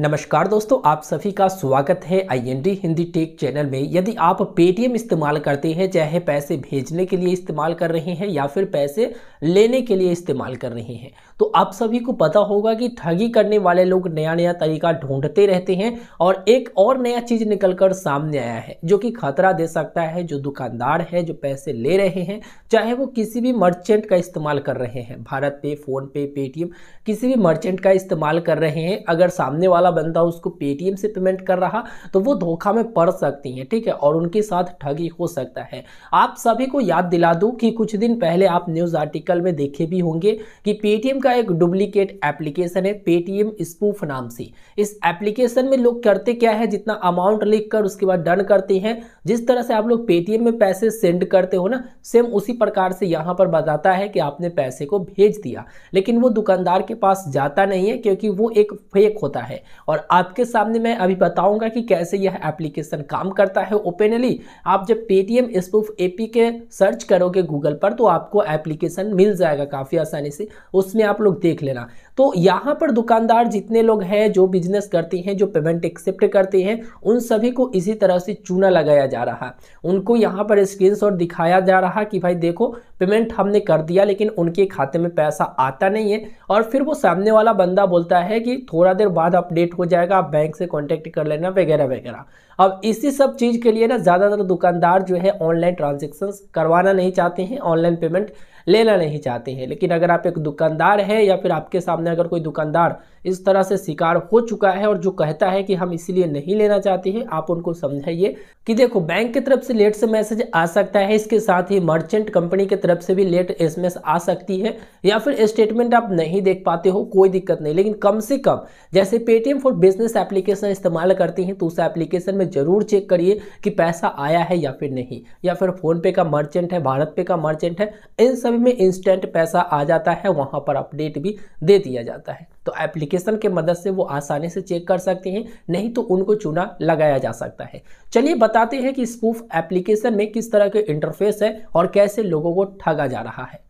नमस्कार दोस्तों आप सभी का स्वागत है आईएनडी हिंदी टेक चैनल में यदि आप पेटीएम इस्तेमाल करते हैं चाहे पैसे भेजने के लिए इस्तेमाल कर रहे हैं या फिर पैसे लेने के लिए इस्तेमाल कर रहे हैं तो आप सभी को पता होगा कि ठगी करने वाले लोग नया नया तरीका ढूंढते रहते हैं और एक और नया चीज़ निकल कर सामने आया है जो कि खतरा दे सकता है जो दुकानदार है जो पैसे ले रहे हैं चाहे वो किसी भी मर्चेंट का इस्तेमाल कर रहे हैं भारत पे फ़ोनपे पेटीएम किसी भी मर्चेंट का इस्तेमाल कर रहे हैं अगर सामने वाला वाला बंदा उसको पेटीएम से पेमेंट कर रहा तो वो धोखा में पड़ सकती हैं ठीक है और उनके साथ ठगी हो सकता है आप सभी को याद दिला दूँ कि कुछ दिन पहले आप न्यूज़ आर्टिकल में देखे भी होंगे कि पेटीएम का एक डुप्लीकेट एप्लीकेशन है पेटीएम स्पूफ नाम से इस एप्लीकेशन में लोग करते क्या है जितना अमाउंट लिख कर उसके बाद डन करते हैं जिस तरह से आप लोग पेटीएम में पैसे सेंड करते हो ना सेम उसी प्रकार से यहाँ पर बताता है कि आपने पैसे को भेज दिया लेकिन वो दुकानदार के पास जाता नहीं है क्योंकि वो एक फेक होता है और आपके सामने मैं अभी बताऊंगा कि कैसे यह एप्लीकेशन काम करता है ओपनली आप जब पेटीएम स्पूफ ए के सर्च करोगे गूगल पर तो आपको एप्लीकेशन मिल जाएगा काफ़ी आसानी से उसमें आप लोग देख लेना तो यहाँ पर दुकानदार जितने लोग हैं जो बिजनेस करते हैं जो पेमेंट एक्सेप्ट करते हैं उन सभी को इसी तरह से चूना लगाया जा रहा उनको यहाँ पर स्क्रीन दिखाया जा रहा कि भाई देखो पेमेंट हमने कर दिया लेकिन उनके खाते में पैसा आता नहीं है और फिर वो सामने वाला बंदा बोलता है कि थोड़ा देर बाद अपडेट हो जाएगा आप बैंक से कॉन्टैक्ट कर लेना वगैरह वगैरह अब इसी सब चीज़ के लिए ना ज़्यादातर दुकानदार जो है ऑनलाइन ट्रांजेक्शन करवाना नहीं चाहते हैं ऑनलाइन पेमेंट लेना नहीं चाहते हैं लेकिन अगर आप एक दुकानदार है या फिर आपके सामने अगर कोई दुकानदार इस तरह से शिकार हो चुका है और जो कहता है कि हम इसलिए नहीं लेना चाहते हैं आप उनको समझाइए कि देखो बैंक की तरफ से लेट से मैसेज आ सकता है इसके साथ ही मर्चेंट कंपनी की तरफ से भी लेट एसएमएस आ सकती है या फिर स्टेटमेंट आप नहीं देख पाते हो कोई दिक्कत नहीं लेकिन कम से कम जैसे पेटीएम फॉर बिजनेस एप्लीकेशन इस्तेमाल करते हैं तो उस एप्लीकेशन में ज़रूर चेक करिए कि पैसा आया है या फिर नहीं या फिर फ़ोनपे का मर्चेंट है भारत पे का मर्चेंट है इन सभी में इंस्टेंट पैसा आ जाता है वहाँ पर अपडेट भी दे दिया जाता है तो एप्लीकेशन के मदद से वो आसानी से चेक कर सकते हैं नहीं तो उनको चुना लगाया जा सकता है चलिए बताते हैं कि स्पूफ एप्लीकेशन में किस तरह के इंटरफेस है और कैसे लोगों को ठगा जा रहा है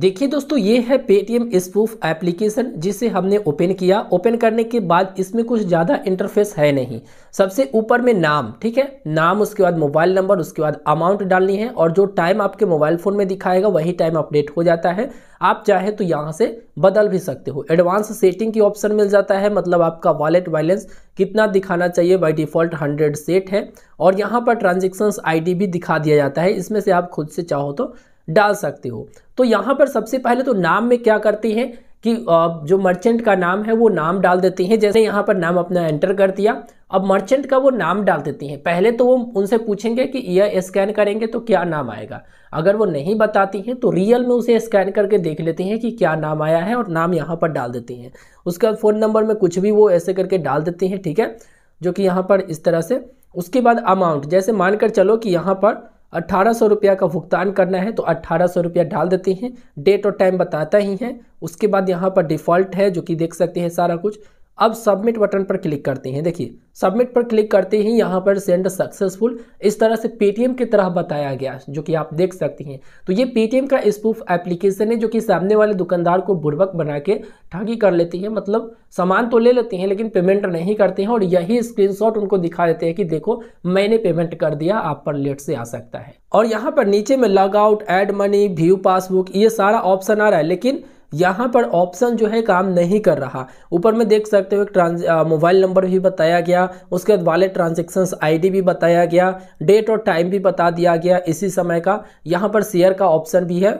देखिए दोस्तों ये है पेटीएम स्पूफ एप्लीकेशन जिसे हमने ओपन किया ओपन करने के बाद इसमें कुछ ज़्यादा इंटरफेस है नहीं सबसे ऊपर में नाम ठीक है नाम उसके बाद मोबाइल नंबर उसके बाद अमाउंट डालनी है और जो टाइम आपके मोबाइल फ़ोन में दिखाएगा वही टाइम अपडेट हो जाता है आप चाहे तो यहाँ से बदल भी सकते हो एडवांस सेटिंग की ऑप्शन मिल जाता है मतलब आपका वॉलेट बैलेंस कितना दिखाना चाहिए बाई डिफ़ॉल्ट हंड्रेड सेट है और यहाँ पर ट्रांजेक्शन्स आई भी दिखा दिया जाता है इसमें से आप खुद से चाहो तो डाल सकते हो तो यहाँ पर सबसे पहले तो नाम में क्या करती हैं कि जो मर्चेंट का नाम है वो नाम डाल देती हैं जैसे यहाँ पर नाम अपना एंटर कर दिया अब मर्चेंट का वो नाम डाल देती हैं पहले तो वो उनसे पूछेंगे कि यह स्कैन करेंगे तो क्या नाम आएगा अगर वो नहीं बताती हैं तो रियल में उसे स्कैन करके देख लेती हैं कि क्या नाम आया है और नाम यहाँ पर डाल देती हैं उसके बाद फ़ोन नंबर में कुछ भी वो ऐसे करके डाल देती हैं ठीक है जो कि यहाँ पर इस तरह से उसके बाद अमाउंट जैसे मानकर चलो कि यहाँ पर अट्ठारह सौ रुपया का भुगतान करना है तो अट्ठारह सौ रुपया डाल देते हैं डेट और टाइम बताता ही है उसके बाद यहाँ पर डिफ़ॉल्ट है जो कि देख सकते हैं सारा कुछ अब सबमिट बटन पर क्लिक करते हैं देखिए सबमिट पर क्लिक करते ही यहाँ पर सेंड सक्सेसफुल इस तरह से पेटीएम की तरह बताया गया जो कि आप देख सकते हैं तो ये पेटीएम का स्पूफ एप्लीकेशन है जो कि सामने वाले दुकानदार को बुड़बक बना के ठगी कर लेती है मतलब सामान तो ले लेते हैं लेकिन पेमेंट नहीं करते हैं और यही स्क्रीनशॉट उनको दिखा देते हैं कि देखो मैंने पेमेंट कर दिया आप पर लेट से आ सकता है और यहाँ पर नीचे में log out add money view passbook ये सारा ऑप्शन आ रहा है लेकिन यहाँ पर ऑप्शन जो है काम नहीं कर रहा ऊपर में देख सकते हो एक मोबाइल नंबर भी बताया गया उसके बाद वाले ट्रांजेक्शन्स आईडी भी बताया गया डेट और टाइम भी बता दिया गया इसी समय का यहाँ पर शेयर का ऑप्शन भी है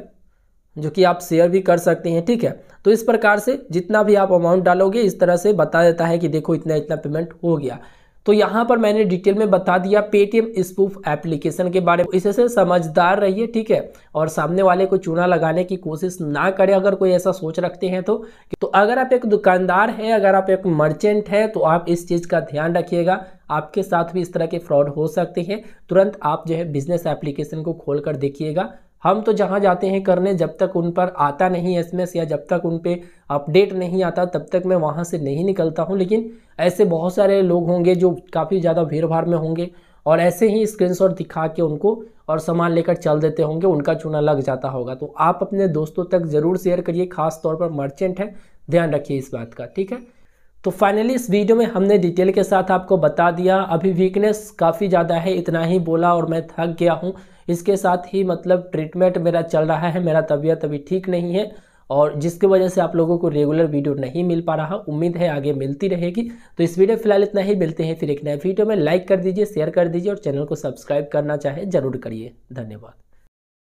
जो कि आप शेयर भी कर सकते हैं ठीक है तो इस प्रकार से जितना भी आप अमाउंट डालोगे इस तरह से बता देता है कि देखो इतना इतना पेमेंट हो गया तो यहाँ पर मैंने डिटेल में बता दिया पेटीएम स्पूफ एप्लीकेशन के बारे में इससे समझदार रहिए ठीक है और सामने वाले को चूना लगाने की कोशिश ना करें अगर कोई ऐसा सोच रखते हैं तो तो अगर आप एक दुकानदार हैं अगर आप एक मर्चेंट हैं तो आप इस चीज़ का ध्यान रखिएगा आपके साथ भी इस तरह के फ्रॉड हो सकते हैं तुरंत आप जो है बिजनेस एप्लीकेशन को खोल कर देखिएगा हम तो जहाँ जाते हैं करने जब तक उन पर आता नहीं एस या जब तक उन पर अपडेट नहीं आता तब तक मैं वहाँ से नहीं निकलता हूँ लेकिन ऐसे बहुत सारे लोग होंगे जो काफ़ी ज़्यादा भीड़ भाड़ में होंगे और ऐसे ही स्क्रीनशॉट दिखा के उनको और सामान लेकर चल देते होंगे उनका चूना लग जाता होगा तो आप अपने दोस्तों तक ज़रूर शेयर करिए खास तौर पर मर्चेंट है ध्यान रखिए इस बात का ठीक है तो फाइनली इस वीडियो में हमने डिटेल के साथ आपको बता दिया अभी वीकनेस काफ़ी ज़्यादा है इतना ही बोला और मैं थक गया हूँ इसके साथ ही मतलब ट्रीटमेंट मेरा चल रहा है मेरा तबीयत अभी ठीक नहीं है और जिसकी वजह से आप लोगों को रेगुलर वीडियो नहीं मिल पा रहा उम्मीद है आगे मिलती रहेगी तो इस वीडियो फिलहाल इतना ही मिलते हैं फिर एक नए वीडियो में लाइक कर दीजिए शेयर कर दीजिए और चैनल को सब्सक्राइब करना चाहे ज़रूर करिए धन्यवाद